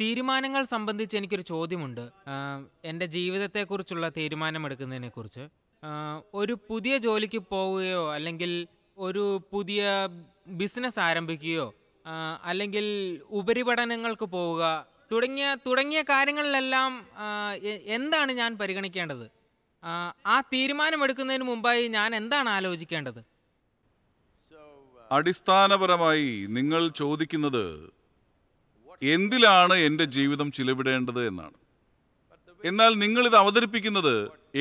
തീരുമാനങ്ങൾ സംബന്ധിച്ച് എനിക്കൊരു ചോദ്യമുണ്ട് എൻ്റെ ജീവിതത്തെക്കുറിച്ചുള്ള തീരുമാനമെടുക്കുന്നതിനെക്കുറിച്ച് ഒരു പുതിയ ജോലിക്ക് പോവുകയോ അല്ലെങ്കിൽ ഒരു പുതിയ ബിസിനസ് ആരംഭിക്കുകയോ അല്ലെങ്കിൽ ഉപരിപഠനങ്ങൾക്ക് പോവുക തുടങ്ങിയ തുടങ്ങിയ കാര്യങ്ങളിലെല്ലാം എന്താണ് ഞാൻ പരിഗണിക്കേണ്ടത് ആ തീരുമാനമെടുക്കുന്നതിന് മുമ്പായി ഞാൻ എന്താണ് ആലോചിക്കേണ്ടത് അടിസ്ഥാനപരമായി നിങ്ങൾ ചോദിക്കുന്നത് എന്തിലാണ് എൻ്റെ ജീവിതം ചിലവിടേണ്ടത് എന്നാണ് എന്നാൽ നിങ്ങളിത് അവതരിപ്പിക്കുന്നത്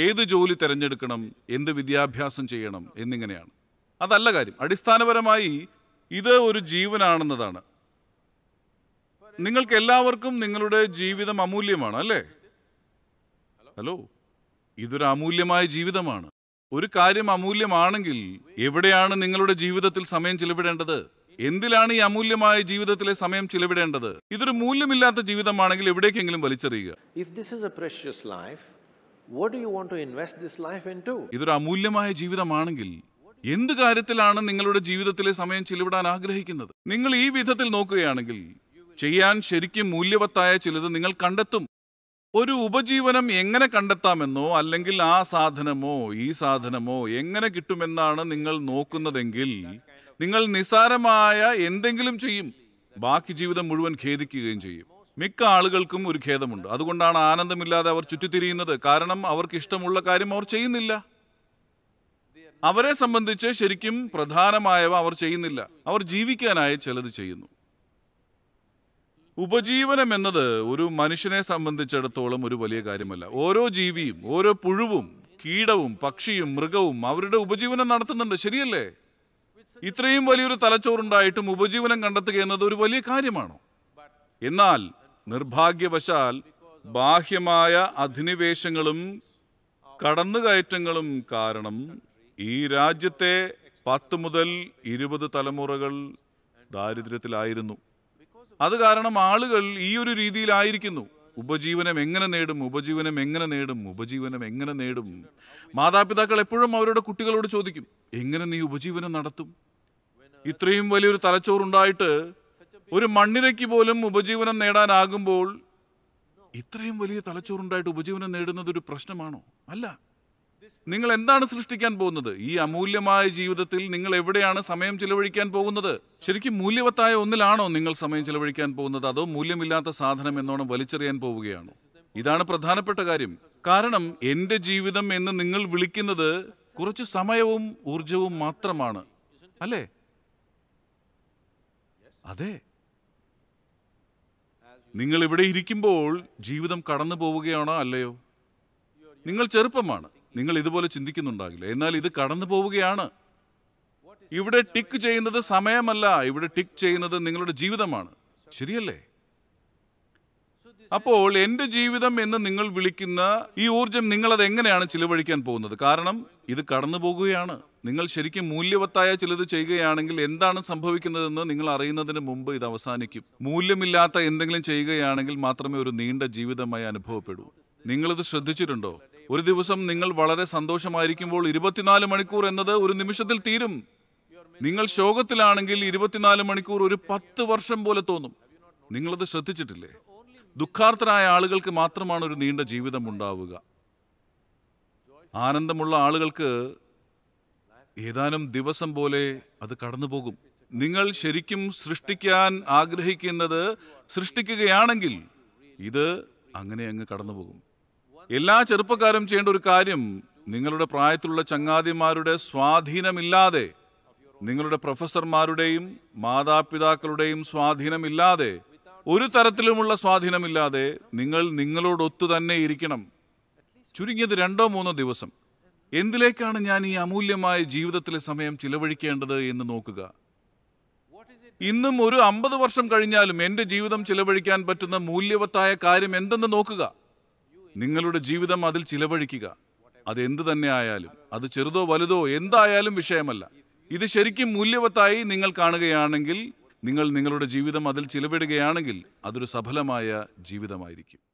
ഏത് ജോലി തിരഞ്ഞെടുക്കണം എന്ത് വിദ്യാഭ്യാസം ചെയ്യണം എന്നിങ്ങനെയാണ് അതല്ല കാര്യം അടിസ്ഥാനപരമായി ഇത് ഒരു ജീവനാണെന്നതാണ് നിങ്ങൾക്ക് എല്ലാവർക്കും നിങ്ങളുടെ ജീവിതം അമൂല്യമാണ് അല്ലേ ഹലോ ഇതൊരു അമൂല്യമായ ജീവിതമാണ് ഒരു കാര്യം അമൂല്യമാണെങ്കിൽ എവിടെയാണ് നിങ്ങളുടെ ജീവിതത്തിൽ സമയം ചിലവിടേണ്ടത് എന്തിലാണ് ഈ അമൂല്യമായ ജീവിതത്തിലെ സമയം ചിലവിടേണ്ടത് ഇതൊരു മൂല്യമില്ലാത്ത ജീവിതമാണെങ്കിൽ എവിടേക്കെങ്കിലും വലിച്ചെറിയുക if this is a life what you want to invest this life into ഇതൊരു അമൂല്യമായ ജീവിതമാണെങ്കിൽ എന്ത് കാര്യത്തിലാണ് നിങ്ങളുടെ ജീവിതത്തിലെ സമയം ചിലവിടാൻ ആഗ്രഹിക്കുന്നത് നിങ്ങൾ ഈ വിധത്തിൽ നോക്കുകയാണെങ്കിൽ ചെയ്യാൻ ശരിക്കും മൂല്യവത്തായ ചിലത് നിങ്ങൾ കണ്ടെത്തും ഒരു ഉപജീവനം എങ്ങനെ കണ്ടെത്താമെന്നോ അല്ലെങ്കിൽ ആ സാധനമോ ഈ സാധനമോ എങ്ങനെ കിട്ടുമെന്നാണ് നിങ്ങൾ നോക്കുന്നതെങ്കിൽ നിങ്ങൾ നിസാരമായ എന്തെങ്കിലും ചെയ്യും ബാക്കി ജീവിതം മുഴുവൻ ഖേദിക്കുകയും ചെയ്യും മിക്ക ആളുകൾക്കും ഒരു ഖേദമുണ്ട് അതുകൊണ്ടാണ് ആനന്ദമില്ലാതെ അവർ ചുറ്റിത്തിരിയുന്നത് കാരണം അവർക്ക് ഇഷ്ടമുള്ള കാര്യം അവർ ചെയ്യുന്നില്ല അവരെ സംബന്ധിച്ച് ശരിക്കും പ്രധാനമായവ അവർ ചെയ്യുന്നില്ല അവർ ജീവിക്കാനായി ചിലത് ചെയ്യുന്നു ഉപജീവനം എന്നത് ഒരു മനുഷ്യനെ സംബന്ധിച്ചിടത്തോളം ഒരു വലിയ കാര്യമല്ല ഓരോ ജീവിയും ഓരോ പുഴുവും കീടവും പക്ഷിയും മൃഗവും അവരുടെ ഉപജീവനം നടത്തുന്നുണ്ട് ശരിയല്ലേ ഇത്രയും വലിയൊരു തലച്ചോറുണ്ടായിട്ടും ഉപജീവനം കണ്ടെത്തുക എന്നത് ഒരു വലിയ കാര്യമാണോ എന്നാൽ നിർഭാഗ്യവശാൽ ബാഹ്യമായ അധിനിവേശങ്ങളും കടന്നുകയറ്റങ്ങളും കാരണം ഈ രാജ്യത്തെ പത്ത് മുതൽ ഇരുപത് തലമുറകൾ ദാരിദ്ര്യത്തിലായിരുന്നു അത് കാരണം ആളുകൾ ഈ ഒരു രീതിയിലായിരിക്കുന്നു ഉപജീവനം എങ്ങനെ നേടും ഉപജീവനം എങ്ങനെ നേടും ഉപജീവനം എങ്ങനെ നേടും മാതാപിതാക്കൾ എപ്പോഴും അവരുടെ കുട്ടികളോട് ചോദിക്കും എങ്ങനെ നീ ഉപജീവനം നടത്തും ഇത്രയും വലിയൊരു തലച്ചോറുണ്ടായിട്ട് ഒരു മണ്ണിരയ്ക്ക് പോലും ഉപജീവനം നേടാനാകുമ്പോൾ ഇത്രയും വലിയ തലച്ചോറുണ്ടായിട്ട് ഉപജീവനം നേടുന്നത് ഒരു പ്രശ്നമാണോ അല്ല നിങ്ങൾ എന്താണ് സൃഷ്ടിക്കാൻ പോകുന്നത് ഈ അമൂല്യമായ ജീവിതത്തിൽ നിങ്ങൾ എവിടെയാണ് സമയം ചിലവഴിക്കാൻ പോകുന്നത് ശരിക്കും മൂല്യവത്തായ ഒന്നിലാണോ നിങ്ങൾ സമയം ചിലവഴിക്കാൻ പോകുന്നത് അതോ മൂല്യമില്ലാത്ത സാധനം എന്നോണം വലിച്ചെറിയാൻ പോവുകയാണോ ഇതാണ് പ്രധാനപ്പെട്ട കാര്യം കാരണം എൻ്റെ ജീവിതം എന്ന് നിങ്ങൾ വിളിക്കുന്നത് കുറച്ച് സമയവും ഊർജവും മാത്രമാണ് അല്ലേ അതെ നിങ്ങൾ ഇവിടെ ഇരിക്കുമ്പോൾ ജീവിതം കടന്നു പോവുകയാണോ അല്ലയോ നിങ്ങൾ ചെറുപ്പമാണ് നിങ്ങൾ ഇതുപോലെ ചിന്തിക്കുന്നുണ്ടാകില്ല എന്നാൽ ഇത് കടന്നു പോവുകയാണ് ഇവിടെ ടിക്ക് ചെയ്യുന്നത് സമയമല്ല ഇവിടെ ടിക്ക് ചെയ്യുന്നത് നിങ്ങളുടെ ജീവിതമാണ് ശരിയല്ലേ അപ്പോൾ എൻ്റെ ജീവിതം എന്ന് നിങ്ങൾ വിളിക്കുന്ന ഈ ഊർജം നിങ്ങളത് എങ്ങനെയാണ് ചിലവഴിക്കാൻ പോകുന്നത് കാരണം ഇത് കടന്നു പോകുകയാണ് നിങ്ങൾ ശരിക്കും മൂല്യവത്തായ ചിലത് ചെയ്യുകയാണെങ്കിൽ എന്താണ് സംഭവിക്കുന്നതെന്ന് നിങ്ങൾ അറിയുന്നതിന് മുമ്പ് ഇത് അവസാനിക്കും മൂല്യമില്ലാത്ത എന്തെങ്കിലും ചെയ്യുകയാണെങ്കിൽ മാത്രമേ ഒരു നീണ്ട ജീവിതമായി അനുഭവപ്പെടൂ നിങ്ങളിത് ശ്രദ്ധിച്ചിട്ടുണ്ടോ ഒരു ദിവസം നിങ്ങൾ വളരെ സന്തോഷമായിരിക്കുമ്പോൾ ഇരുപത്തിനാല് മണിക്കൂർ എന്നത് ഒരു നിമിഷത്തിൽ തീരും നിങ്ങൾ ശോകത്തിലാണെങ്കിൽ ഇരുപത്തിനാല് മണിക്കൂർ ഒരു പത്ത് വർഷം പോലെ തോന്നും നിങ്ങളത് ശ്രദ്ധിച്ചിട്ടില്ലേ ദുഃഖാർത്ഥരായ ആളുകൾക്ക് മാത്രമാണ് ഒരു നീണ്ട ജീവിതം ഉണ്ടാവുക ആനന്ദമുള്ള ആളുകൾക്ക് ഏതാനും ദിവസം പോലെ അത് കടന്നുപോകും നിങ്ങൾ ശരിക്കും സൃഷ്ടിക്കാൻ ആഗ്രഹിക്കുന്നത് സൃഷ്ടിക്കുകയാണെങ്കിൽ ഇത് അങ്ങനെ അങ്ങ് കടന്നുപോകും എല്ലാ ചെറുപ്പക്കാരും ചെയ്യേണ്ട ഒരു കാര്യം നിങ്ങളുടെ പ്രായത്തിലുള്ള ചങ്ങാതിമാരുടെ സ്വാധീനമില്ലാതെ നിങ്ങളുടെ പ്രൊഫസർമാരുടെയും മാതാപിതാക്കളുടെയും സ്വാധീനമില്ലാതെ ഒരു തരത്തിലുമുള്ള സ്വാധീനമില്ലാതെ നിങ്ങൾ നിങ്ങളോടൊത്തു തന്നെ ഇരിക്കണം ചുരുങ്ങിയത് രണ്ടോ മൂന്നോ ദിവസം എന്തിലേക്കാണ് ഞാൻ ഈ അമൂല്യമായ ജീവിതത്തിലെ സമയം ചിലവഴിക്കേണ്ടത് എന്ന് നോക്കുക ഇന്നും ഒരു അമ്പത് വർഷം കഴിഞ്ഞാലും എൻ്റെ ജീവിതം ചിലവഴിക്കാൻ പറ്റുന്ന മൂല്യവത്തായ കാര്യം എന്തെന്ന് നോക്കുക നിങ്ങളുടെ ജീവിതം അതിൽ ചിലവഴിക്കുക അതെന്ത് തന്നെ ആയാലും അത് ചെറുതോ വലുതോ എന്തായാലും വിഷയമല്ല ഇത് ശരിക്കും മൂല്യവത്തായി നിങ്ങൾ കാണുകയാണെങ്കിൽ നിങ്ങൾ നിങ്ങളുടെ ജീവിതം അതിൽ ചിലവിടുകയാണെങ്കിൽ അതൊരു സഫലമായ ജീവിതമായിരിക്കും